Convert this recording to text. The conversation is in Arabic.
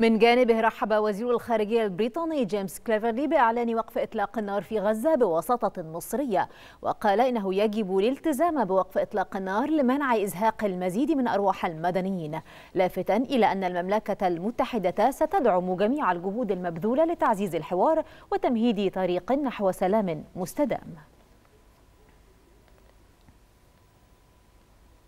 من جانبه رحب وزير الخارجية البريطاني جيمس كليفرلي بإعلان وقف إطلاق النار في غزة بوساطة مصرية وقال إنه يجب الالتزام بوقف إطلاق النار لمنع إزهاق المزيد من أرواح المدنيين لافتا إلى أن المملكة المتحدة ستدعم جميع الجهود المبذولة لتعزيز الحوار وتمهيد طريق نحو سلام مستدام